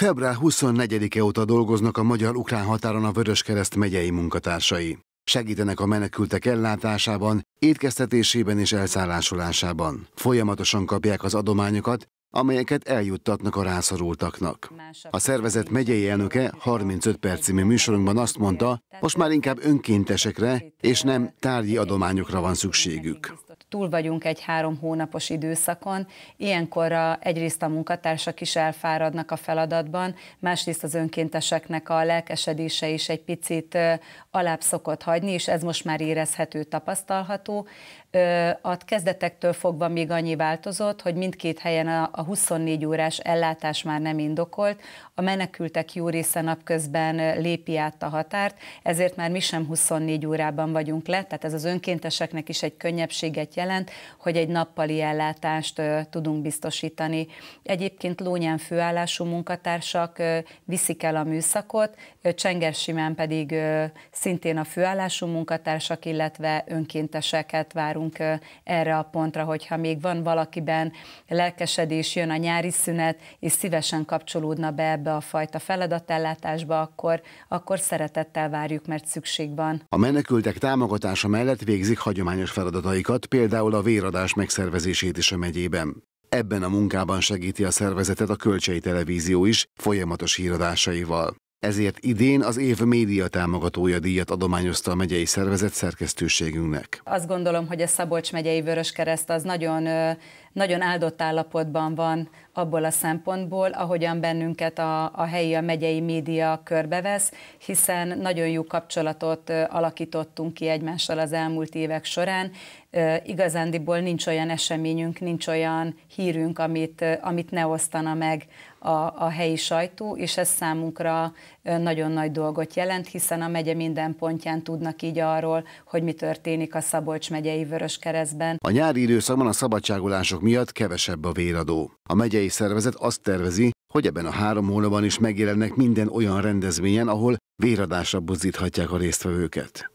Február 24-e óta dolgoznak a magyar-ukrán határon a Vöröskereszt megyei munkatársai. Segítenek a menekültek ellátásában, étkeztetésében és elszállásolásában. Folyamatosan kapják az adományokat, amelyeket eljuttatnak a rászorultaknak. A szervezet megyei elnöke 35 perc című műsorunkban azt mondta, most már inkább önkéntesekre és nem tárgyi adományokra van szükségük túl vagyunk egy három hónapos időszakon, ilyenkor a, egyrészt a munkatársak is elfáradnak a feladatban, másrészt az önkénteseknek a lelkesedése is egy picit alább szokott hagyni, és ez most már érezhető, tapasztalható. A kezdetektől fogva még annyi változott, hogy mindkét helyen a 24 órás ellátás már nem indokolt, a menekültek jó része napközben lépi át a határt, ezért már mi sem 24 órában vagyunk le, tehát ez az önkénteseknek is egy könnyebbséget jelent, hogy egy nappali ellátást tudunk biztosítani. Egyébként Lónyán főállású munkatársak viszik el a műszakot, Csenger Simán pedig szintén a főállású munkatársak, illetve önkénteseket várunk erre a pontra, hogyha még van valakiben lelkesedés, jön a nyári szünet, és szívesen kapcsolódna be ebbe a fajta feladatellátásba, akkor, akkor szeretettel várjuk, mert szükség van. A menekültek támogatása mellett végzik hagyományos feladataikat, például például a véradás megszervezését is a megyében. Ebben a munkában segíti a szervezetet a Kölcsei Televízió is folyamatos híradásaival. Ezért idén az év média támogatója díjat adományozta a megyei szervezet szerkesztőségünknek. Azt gondolom, hogy a Szabolcs megyei Vöröskereszt az nagyon, nagyon áldott állapotban van abból a szempontból, ahogyan bennünket a, a helyi, a megyei média körbevesz, hiszen nagyon jó kapcsolatot alakítottunk ki egymással az elmúlt évek során, igazándiból nincs olyan eseményünk, nincs olyan hírünk, amit, amit ne osztana meg a, a helyi sajtó, és ez számunkra nagyon nagy dolgot jelent, hiszen a megye minden pontján tudnak így arról, hogy mi történik a Szabolcs megyei Vöröskeresztben. A nyári időszakban a szabadságolások miatt kevesebb a véradó. A megyei szervezet azt tervezi, hogy ebben a három hónapban is megjelennek minden olyan rendezvényen, ahol véradásra buzdíthatják a résztvevőket.